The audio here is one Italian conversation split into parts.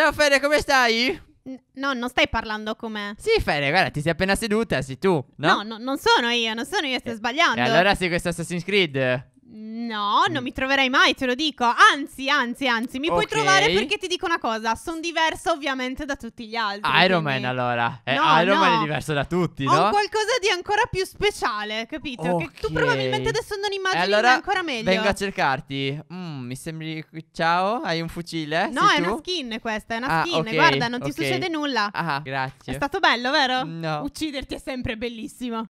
Ciao Fede, come stai? No, non stai parlando con me. Sì, Fede, guarda, ti sei appena seduta, sei tu, no? No, no non sono io, non sono io, stai eh, sbagliando. E allora sei questo Assassin's Creed? No, non mm. mi troverai mai, te lo dico. Anzi, anzi, anzi, mi puoi trovare perché ti dico una cosa. Sono diversa ovviamente da tutti gli altri. Iron Man allora. Eh, no, Iron Man è diverso da tutti, Ho no? Ho qualcosa di ancora più speciale, capito? Che tu probabilmente adesso non eh, immagini allora ancora meglio. Vengo a cercarti. Mm, mi sembri. Ciao, hai un fucile? no, Sei è tu? una skin questa, è una Ah, skin. ok, Guarda, non ti ok. succede nulla. Ah, grazie. È stato bello, vero? No. Ucciderti è sempre bellissimo.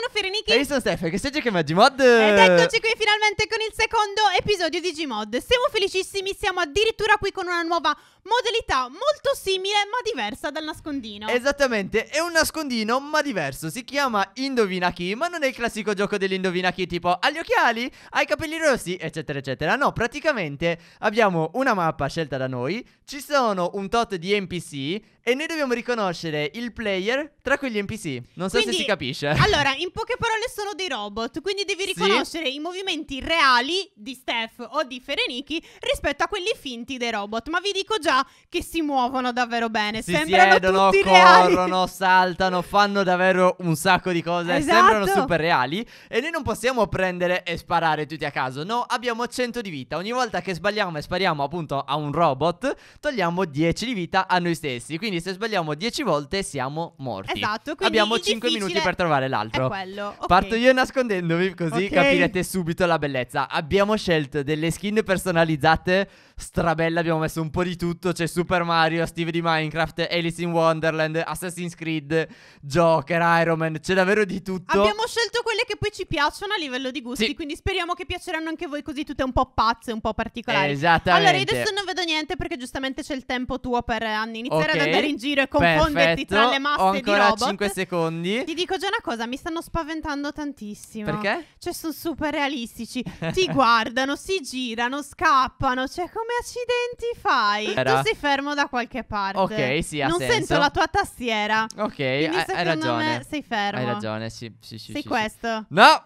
sono Fereniki. E io sono Stefano, che sei Giochi Gmod? Ed eccoci qui finalmente con il secondo episodio di Gmod. Siamo felicissimi, siamo addirittura qui con una nuova modalità molto simile ma diversa dal nascondino. Esattamente, è un nascondino ma diverso. Si chiama Indovina chi, ma non è il classico gioco dell'Indovina chi tipo ha gli occhiali, ha i capelli rossi, eccetera, eccetera. No, praticamente abbiamo una mappa scelta da noi, ci sono un tot di NPC e noi dobbiamo riconoscere il player tra quegli NPC. Non so quindi, se si capisce. Allora, in poche parole sono dei robot, quindi devi riconoscere sì? i movimenti reali di Steph o di Fereniki rispetto a quelli finti dei robot. Ma vi dico già che si muovono davvero bene. Si sembrano siedono, tutti reali. corrono, saltano, fanno davvero un sacco di cose. Esatto. Sembrano super reali. E noi non possiamo prendere e sparare tutti a caso. No, abbiamo 100 di vita. Ogni volta che sbagliamo e spariamo appunto a un robot, togliamo 10 di vita a noi stessi. Quindi quindi se sbagliamo 10 volte siamo morti. Esatto, quindi abbiamo 5 minuti per trovare l'altro. È quello. Okay. Parto io nascondendovi così okay. capirete subito la bellezza. Abbiamo scelto delle skin personalizzate strabelle, abbiamo messo un po' di tutto, c'è Super Mario, Steve di Minecraft, Alice in Wonderland, Assassin's Creed, Joker, Iron Man, c'è davvero di tutto. Abbiamo scelto quelle che poi ci piacciono a livello di gusti, sì. quindi speriamo che piaceranno anche voi così tutte un po' pazze, un po' particolari. Esattamente. Allora, adesso non vedo niente perché giustamente c'è il tempo tuo per eh, iniziare okay. ad andare in giro e confonderti Perfetto. tra le masse Ho ancora di robot. 5 secondi. Ti dico già una cosa, mi stanno spaventando tantissimo. Perché? Cioè, sono super realistici. Ti guardano, si girano, scappano. Cioè, come accidenti fai? Era. Tu sei fermo da qualche parte. Ok, sì, ha Non senso. sento la tua tastiera. Ok, hai, hai ragione. sei fermo. Hai ragione, sì, sì, sì. Sei sì, questo. Sì. No!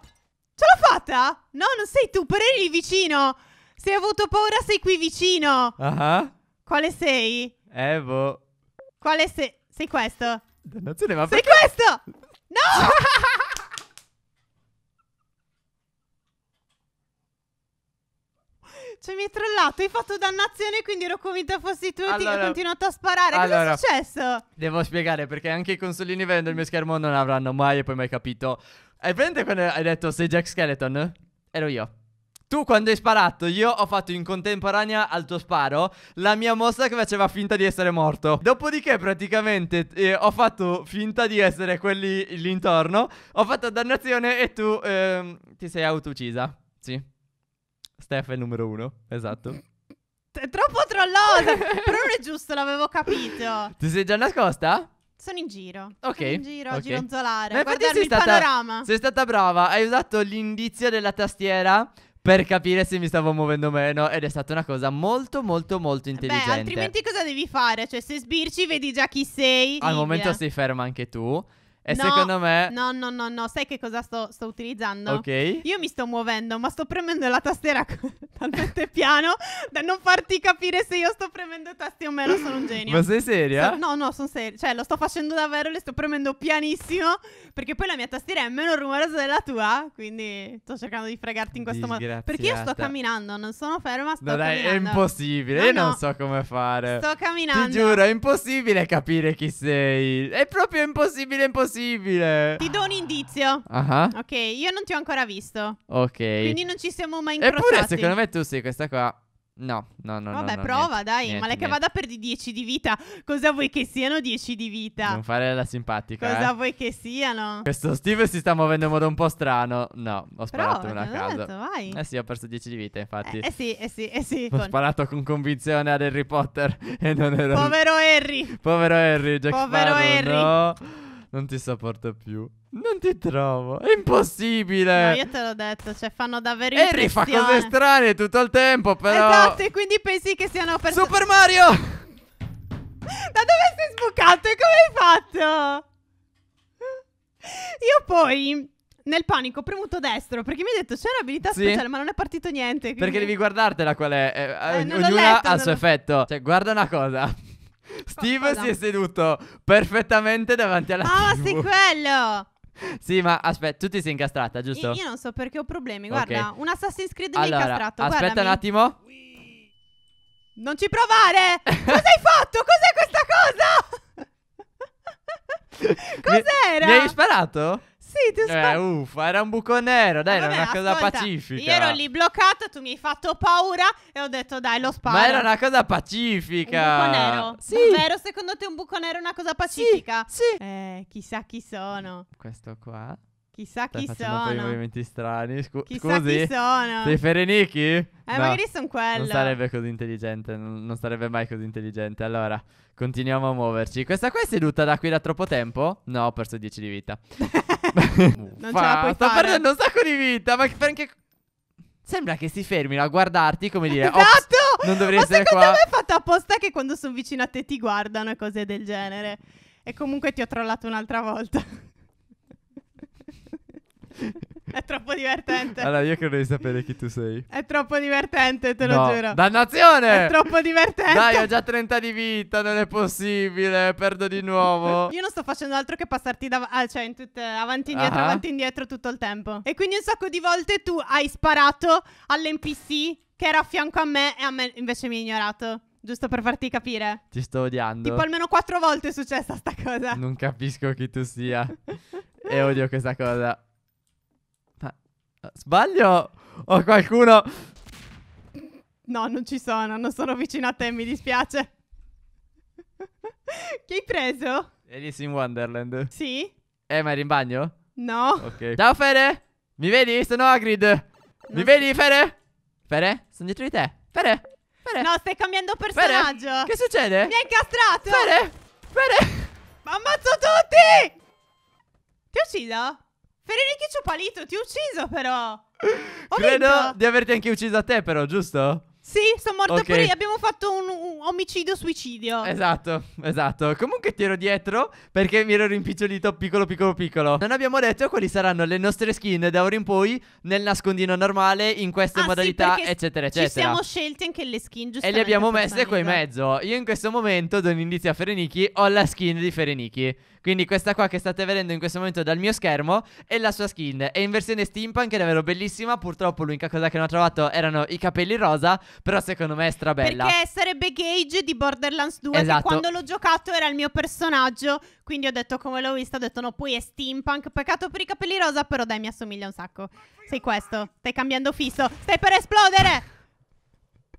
Ce l'ho fatta? No, non sei tu, però eri vicino. Se hai avuto paura, sei qui vicino. Ah. Uh -huh. Quale sei? Eh, boh. Quale sei? Sei questo? Dannazione, ma Sei perché? questo! No! Cioè, mi hai trollato, hai fatto dannazione, quindi ero convinta fossi tu e ti ho continuato a sparare. Allora, Cosa è successo? Devo spiegare perché anche i consolini vendo il mio schermo non avranno mai e poi mai capito. Hai presente quando hai detto sei Jack Skeleton? Ero io. Tu quando hai sparato, io ho fatto in contemporanea al tuo sparo la mia mossa che faceva finta di essere morto. Dopodiché praticamente eh, ho fatto finta di essere quelli lì intorno, ho fatto dannazione e tu eh, ti sei auto uccisa Sì. Steph è il numero uno, esatto. È troppo trollosa, però non è giusto, l'avevo capito. Ti sei già nascosta? Sono in giro. Ok. Sono in giro, okay. gironzolare. Ma guardarmi sei stata, il panorama. Sei stata brava, hai usato l'indizio della tastiera per capire se mi stavo muovendo o meno ed è stata una cosa molto molto molto intelligente. Beh, altrimenti cosa devi fare? Cioè se sbirci vedi già chi sei. Al momento sei ferma anche tu. E no, secondo me... No, no, no, no, sai che cosa sto, sto utilizzando? Ok. Io mi sto muovendo, ma sto premendo la tastiera talmente piano da non farti capire se io sto premendo i tasti o meno, sono un genio. Ma sei seria? So, no, no, sono seria. Cioè, lo sto facendo davvero, le sto premendo pianissimo, perché poi la mia tastiera è meno rumorosa della tua, quindi sto cercando di fregarti in questo modo. Perché io sto camminando, non sono ferma, sto no, dai, camminando. è impossibile, no, io no. non so come fare. Sto camminando. Ti giuro, è impossibile capire chi sei. È proprio impossibile, impossibile possibile? Ti do un indizio. Ah. Ok, io non ti ho ancora visto. Ok. Quindi non ci siamo mai incrociati. Eppure, secondo me tu sei questa qua. No, no, no. Vabbè, no, prova, niente, dai. Niente, ma lei che vada per di 10 di vita. Cosa vuoi che siano 10 di vita? Non fare la simpatica. Cosa eh? vuoi che siano? Questo Steve si sta muovendo in modo un po' strano. No, ho sparato una casa. Detto, vai. Eh sì, ho perso 10 di vita, infatti. Eh, eh sì, eh sì, eh sì. Ho con... sparato con convinzione ad Harry Potter. E non ero. Povero Harry. Povero Harry, Jack Povero Sparrow, Harry. No. Non ti sopporto più. Non ti trovo. È impossibile. No, io te l'ho detto. Cioè, fanno davvero impressione. Harry fa cose strane tutto il tempo, però. Esatto, e quindi pensi che siano persone. Super Mario! da dove sei sbucato? E come hai fatto? Io poi. Nel panico ho premuto destro perché mi ha detto c'è un'abilità sì. speciale ma non è partito niente quindi... Perché devi guardartela qual è eh, eh, Ognuna ha il suo effetto Cioè guarda una cosa Steve si è seduto perfettamente davanti alla Ah, TV. ma sei quello! Sì, ma aspetta, tu ti sei incastrata, giusto? Io, io non so perché ho problemi. Guarda, Ok. un Assassin's Creed mi è incastrato. aspetta guardami. un attimo. Non ci provare! Cos'hai fatto? Cos'è questa cosa? Mi- Cos'era? Mi hai sparato? Sì, ti ho Eh, uffa, era un buco nero, dai, era eh, una cosa pacifica. Io ero lì bloccato, tu mi hai fatto paura e ho detto dai, lo sparo. Ma era una cosa pacifica. Un buco nero. Sì. Davvero, secondo te un buco nero è una cosa pacifica? Sì, sì. Eh, chissà chi sono. Questo qua. Chissà Stai chi sono. Stai movimenti strani. Scu- Chissà scusi? chi sono. Sei Ferenichi? Eh, no, magari sono quello. Non sarebbe così intelligente, non, sarebbe mai così intelligente. Allora, continuiamo a muoverci. Questa qua è seduta da qui da troppo tempo? No, ho perso 10 di vita. non ce la puoi sto fare. perdendo un sacco di vita, ma perché... Sembra che si fermino a guardarti come dire... Esatto! non dovrei ma essere qua. Ma secondo me è fatto apposta che quando sono vicino a te ti guardano e cose del genere. E comunque ti ho trollato un'altra volta. È troppo divertente. Allora, io credo di sapere chi tu sei. È troppo divertente, te lo no. giuro. Dannazione! È troppo divertente. Dai, ho già 30 di vita, non è possibile, perdo di nuovo. io non sto facendo altro che passarti dav- ah, cioè in tutte, avanti e indietro, uh-huh. avanti e indietro tutto il tempo. E quindi un sacco di volte tu hai sparato all'NPC che era a fianco a me e a me invece mi ha ignorato. Giusto per farti capire. Ti sto odiando. Tipo almeno quattro volte è successa sta cosa. Non capisco chi tu sia. e odio questa cosa. Sbaglio? O qualcuno... No, non ci sono, non sono vicino a te, mi dispiace. Chi hai preso? Alice in Wonderland. Sì. Eh, ma eri in bagno? No. Ok. Ciao Fere! Mi vedi? Sono Agrid. mi vedi Fere? Fere? Sono dietro di te. Fere? Fere? No, stai cambiando personaggio. Fere? Che succede? Mi hai incastrato. Fere? Fere? Ma ammazzo tutti! Ti uccido? Federico palito, ti ho ucciso però. Ho Credo vinto. di averti anche ucciso a te però, giusto? Sì, sono morta okay. pure io. Abbiamo fatto un, un omicidio-suicidio. Esatto, esatto. Comunque ti ero dietro perché mi ero rimpicciolito piccolo, piccolo, piccolo. Non abbiamo detto quali saranno le nostre skin da ora in poi nel nascondino normale, in queste ah, modalità, sì, eccetera, eccetera. Ci siamo scelti anche le skin, giusto? E le abbiamo messe qua in mezzo. Io in questo momento, do un indizio a Ferenichi, ho la skin di Ferenichi. Quindi questa qua che state vedendo in questo momento dal mio schermo è la sua skin. È in versione steampunk, è davvero bellissima. Purtroppo l'unica cosa che non ho trovato erano i capelli rosa, però secondo me è strabella. Perché sarebbe Gage di Borderlands 2, esatto. quando l'ho giocato era il mio personaggio, quindi ho detto come l'ho vista, ho detto no, poi è steampunk, peccato per i capelli rosa, però dai mi assomiglia un sacco. Sei questo, stai cambiando fisso, stai per esplodere!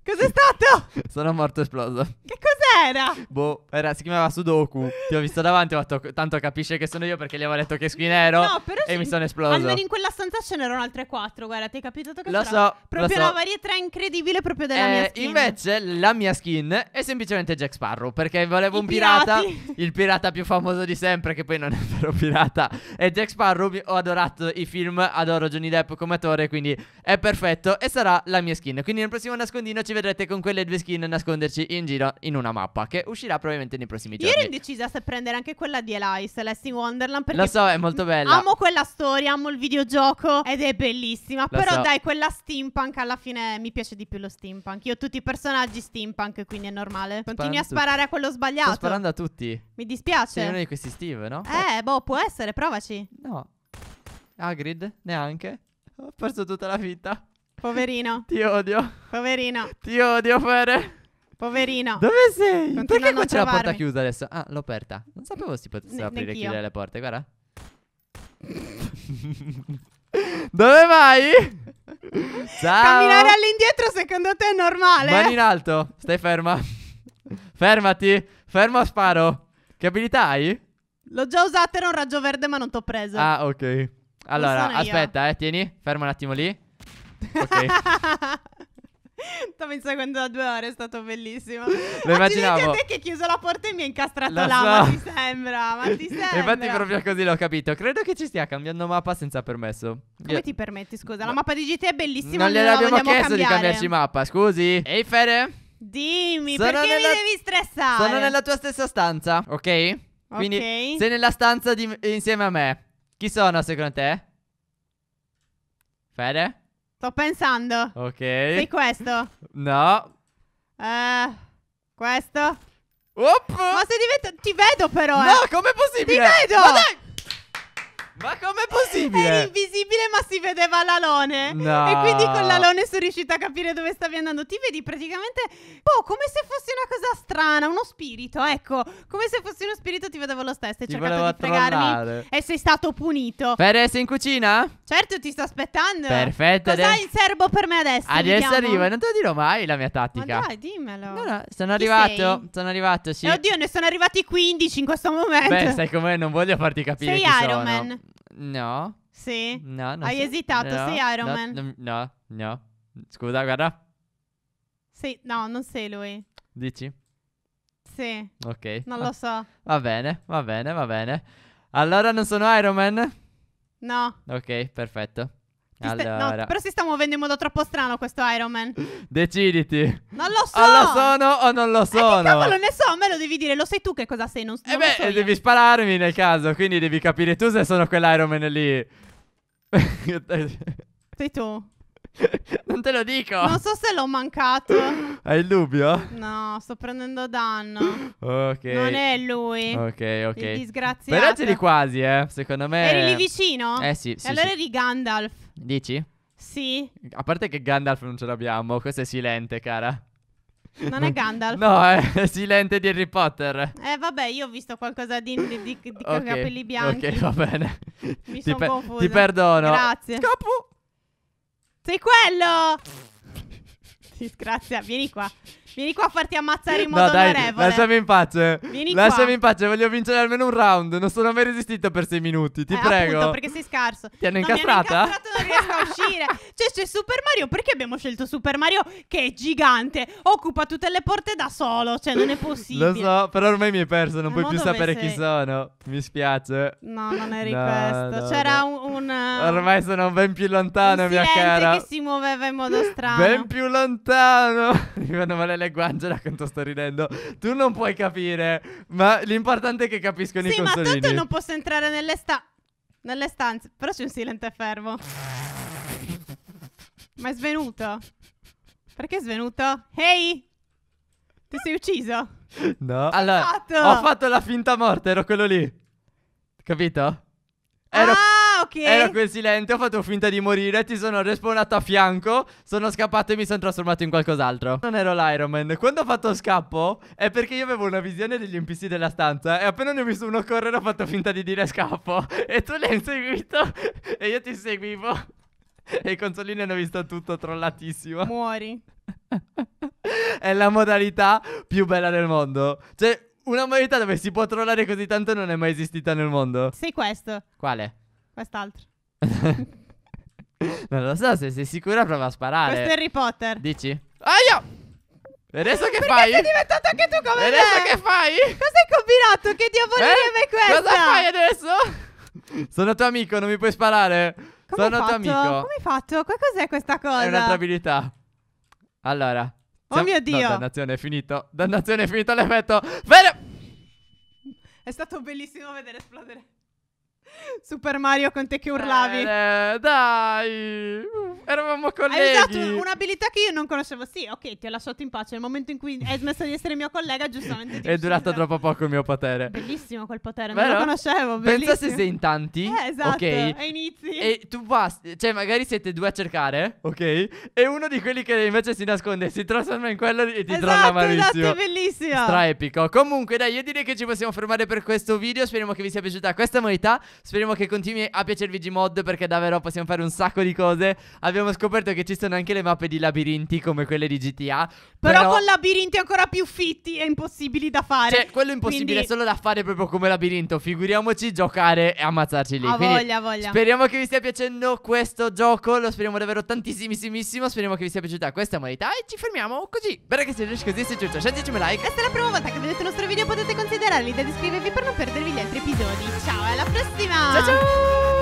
Cos'è stato? Sono morto esploso. Che cosa? era? Boh, era, si chiamava Sudoku. Ti ho visto davanti, ho fatto tanto capisce che sono io perché gli avevo detto che squinero. No, però e sì, mi sono esploso. Almeno in quella stanza ce n'erano altre quattro. Guarda, ti hai capito che Lo so. Proprio lo so. una varietà incredibile proprio della eh, mia skin. Invece, la mia skin è semplicemente Jack Sparrow. Perché volevo I un pirata. Pirati. Il pirata più famoso di sempre, che poi non è vero pirata. E Jack Sparrow ho adorato i film, adoro Johnny Depp come attore, quindi è perfetto. E sarà la mia skin. Quindi nel prossimo nascondino ci vedrete con quelle due skin nasconderci in giro in una mappa mappa che uscirà probabilmente nei prossimi giorni. Io ero indecisa se prendere anche quella di Eli, Celeste in Wonderland. Perché Lo so, è molto bella. Amo quella storia, amo il videogioco ed è bellissima. Lo però so. dai, quella steampunk alla fine mi piace di più lo steampunk. Io ho tutti i personaggi steampunk, quindi è normale. Continui Sparando a sparare tutti. a quello sbagliato. Sto sparando a tutti. Mi dispiace. Sei uno di questi Steve, no? Eh, boh, può essere, provaci. No. Agrid, neanche. Ho perso tutta la vita. Poverino. Ti odio. Poverino. Ti odio, Fere. Poverino. Dove sei? Continua Perché qua c'è la porta chiusa adesso? Ah, l'ho aperta. Non sapevo si potesse ne aprire e chiudere le porte, guarda. Dove vai? Ciao. Camminare all'indietro secondo te è normale? Mani in alto, stai ferma. Fermati, fermo sparo. Che abilità hai? L'ho già usata, era un raggio verde ma non t'ho preso. Ah, ok. Allora, aspetta, eh, tieni, ferma un attimo lì. Ok. Stavo inseguendo da due ore, è stato bellissimo. Lo immaginavo. Accidenti a te che ha chiuso la porta e mi ha incastrato la là, so. ma ti sembra, ma ti sembra. Infatti proprio così l'ho capito. Credo che ci stia cambiando mappa senza permesso. Come Io... ti permetti, scusa? No. La mappa di GT è bellissima, non abbiamo chiesto cambiare. di cambiarci mappa, scusi. Ehi Fede? Dimmi, sono perché nella... mi devi stressare? Sono nella tua stessa stanza, ok? Quindi okay. sei nella stanza di... insieme a me. Chi sono secondo te? Fede? Sto pensando. Ok. Sei questo? No. Eh, questo? Op. Ma sei diventato... Ti vedo però, eh. No, eh. com'è possibile? Ti vedo! Ma dai! Ma com'è possibile? Era invisibile, ma si vedeva l'alone. No. E quindi con l'alone sono riuscita a capire dove stavi andando. Ti vedi praticamente boh, come se fosse una cosa strana, uno spirito. Ecco, come se fosse uno spirito, ti vedevo lo stesso. Hai cercato di fregarmi. Trollare. E sei stato punito. Fede, sei in cucina? Certo, ti sto aspettando. Perfetto. Cosa hai in serbo per me adesso? Adesso arrivo. Non te lo dirò mai la mia tattica. Ma dai, dimmelo. No, no, sono Chi arrivato. Sei? Sono arrivato, sì. Eh, oddio, ne sono arrivati 15 in questo momento. Beh, sai com'è, non voglio farti capire. Sei Iron sono. Man. No. Sì? No, non Hai so. esitato, no, sei Iron Man. No, no, no. Scusa, guarda. Sei... No, non sei lui. Dici? Sì. Ok. Non lo so. Va bene, va bene, va bene. Allora non sono Iron Man? No. Ok, perfetto. Allora. Sta... No, però si sta muovendo in modo troppo strano questo Iron Man. Deciditi. Non lo so. O lo sono o non lo eh, sono. Eh, non cavolo ne so, me lo devi dire. Lo sai tu che cosa sei. Non, sto. eh beh, so devi spararmi nel caso. Quindi devi capire tu se sono quell'Iron Man lì. sei tu. non te lo dico. Non so se l'ho mancato. Hai il dubbio? No, sto prendendo danno. Ok. Non è lui. Ok, ok. Il disgraziato. Però eri quasi, eh. Secondo me. Eri lì vicino? Eh sì. sì e allora sì. eri Gandalf. Dici? Sì. A parte che Gandalf non ce l'abbiamo, questo è silente, cara. Non è Gandalf. No, è silente di Harry Potter. Eh, vabbè, io ho visto qualcosa di, di, di, di okay, capelli bianchi. Ok, va bene. Mi sono per- confusa. Ti perdono. Grazie. Scopu! Sei quello! Disgrazia, vieni qua. Vieni qua a farti ammazzare in modo no, dai, onorevole. Lasciami in pace. Vieni lasciami qua. in pace, voglio vincere almeno un round. Non sono mai resistito per sei minuti, ti eh, prego. Appunto, perché sei scarso. Ti hanno incastrata? No, mi hanno incastrato, non riesco a uscire. cioè, c'è Super Mario, perché abbiamo scelto Super Mario che è gigante, occupa tutte le porte da solo, cioè non è possibile. Lo so, però ormai mi hai perso, non Ma puoi più sapere sei? chi sono. Mi spiace. No, non eri no, questo. No, C'era no. un, un uh, Ormai sono ben più lontano, un mia cara. che si muoveva in modo strano. Ben più lontano mi fanno male le guance da quanto sto ridendo. Tu non puoi capire, ma l'importante è che capiscono sì, i consolini. Sì, ma tanto non posso entrare nelle, sta- nelle stanze. Però c'è un silente fermo. ma è svenuto? Perché è svenuto? Ehi! Ti sei ucciso? No. Allora, fatto? ho fatto la finta morte, ero quello lì. Capito? Ero... Ah! ok. Ero quel silenzio, ho fatto finta di morire, ti sono respawnato a fianco, sono scappato e mi sono trasformato in qualcos'altro. Non ero l'Iron Man. Quando ho fatto scappo è perché io avevo una visione degli NPC della stanza e appena ne ho visto uno correre ho fatto finta di dire scappo. E tu l'hai seguito e io ti seguivo. E i consolini hanno visto tutto trollatissimo. Muori. è la modalità più bella del mondo. Cioè, una modalità dove si può trollare così tanto non è mai esistita nel mondo. Sei questo. Quale? Quest'altro. non lo so, se sei sicura prova a sparare. Questo è Harry Potter. Dici? Aia! E adesso che Perché fai? sei diventato anche tu come e me? adesso che fai? Cosa hai combinato? Che diavolo eh? è questa? Cosa fai adesso? Sono tuo amico, non mi puoi sparare. Come Sono tuo amico. Come hai fatto? Cos'è questa cosa? È un'altra abilità. Allora. Oh siamo... mio Dio. No, dannazione, è finito. Dannazione, è finito l'effetto. Bene. È stato bellissimo vedere esplodere. Super Mario con te che urlavi. Eh, dai, eravamo colleghi. Hai usato un'abilità che io non conoscevo. Sì, ok, ti ho lasciato in pace. Nel momento in cui hai smesso di essere mio collega, giustamente. È durato troppo poco il mio potere. Bellissimo quel potere, Vero? non lo conoscevo. Bellissimo. Pensa se sei in tanti. Eh, esatto. Okay, e inizi. E tu basti, cioè magari siete due a cercare, ok? E uno di quelli che invece si nasconde si trasforma in quello e ti esatto, trolla malissimo. Esatto, è bellissimo. Stra epico. Comunque, dai, io direi che ci possiamo fermare per questo video. Speriamo che vi sia piaciuta questa modalità. Speriamo che continui a piacervi Gmod perché davvero possiamo fare un sacco di cose. Abbiamo scoperto che ci sono anche le mappe di labirinti come quelle di GTA. Però, però... con labirinti ancora più fitti e impossibili da fare. Cioè, quello impossibile Quindi... solo da fare proprio come labirinto. Figuriamoci giocare e ammazzarci lì. A Quindi voglia, voglia. Speriamo che vi stia piacendo questo gioco. Lo speriamo davvero tantissimissimo. Speriamo che vi sia piaciuta questa modalità e ci fermiamo così. Bene che se riesci così, se giusto, scendicimi like. Questa è la prima volta che vedete il nostro video, potete considerarli ed iscrivervi per non perdervi gli altri episodi. Ciao, alla prossima! 再见。